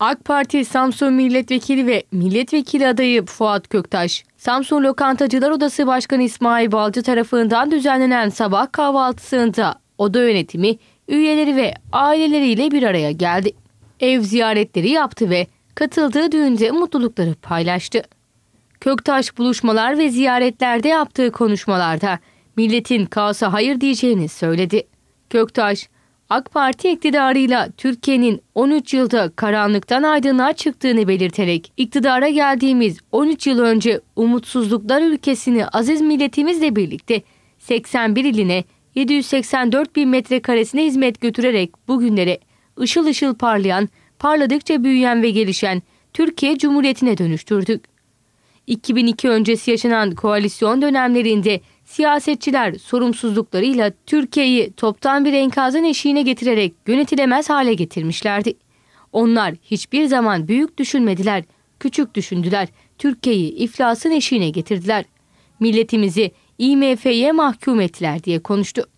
AK Parti Samsun Milletvekili ve Milletvekili adayı Fuat Köktaş, Samsun Lokantacılar Odası Başkanı İsmail Balcı tarafından düzenlenen sabah kahvaltısında oda yönetimi, üyeleri ve aileleriyle bir araya geldi. Ev ziyaretleri yaptı ve katıldığı düğünde mutlulukları paylaştı. Köktaş buluşmalar ve ziyaretlerde yaptığı konuşmalarda milletin kaosa hayır diyeceğini söyledi. Köktaş, AK Parti iktidarıyla Türkiye'nin 13 yılda karanlıktan aydınlığa çıktığını belirterek iktidara geldiğimiz 13 yıl önce umutsuzluklar ülkesini aziz milletimizle birlikte 81 iline 784 bin metrekaresine hizmet götürerek bugünlere ışıl ışıl parlayan, parladıkça büyüyen ve gelişen Türkiye Cumhuriyeti'ne dönüştürdük. 2002 öncesi yaşanan koalisyon dönemlerinde siyasetçiler sorumsuzluklarıyla Türkiye'yi toptan bir enkazın eşiğine getirerek yönetilemez hale getirmişlerdi. Onlar hiçbir zaman büyük düşünmediler, küçük düşündüler. Türkiye'yi iflasın eşiğine getirdiler. Milletimizi IMF'ye mahkum ettiler diye konuştu.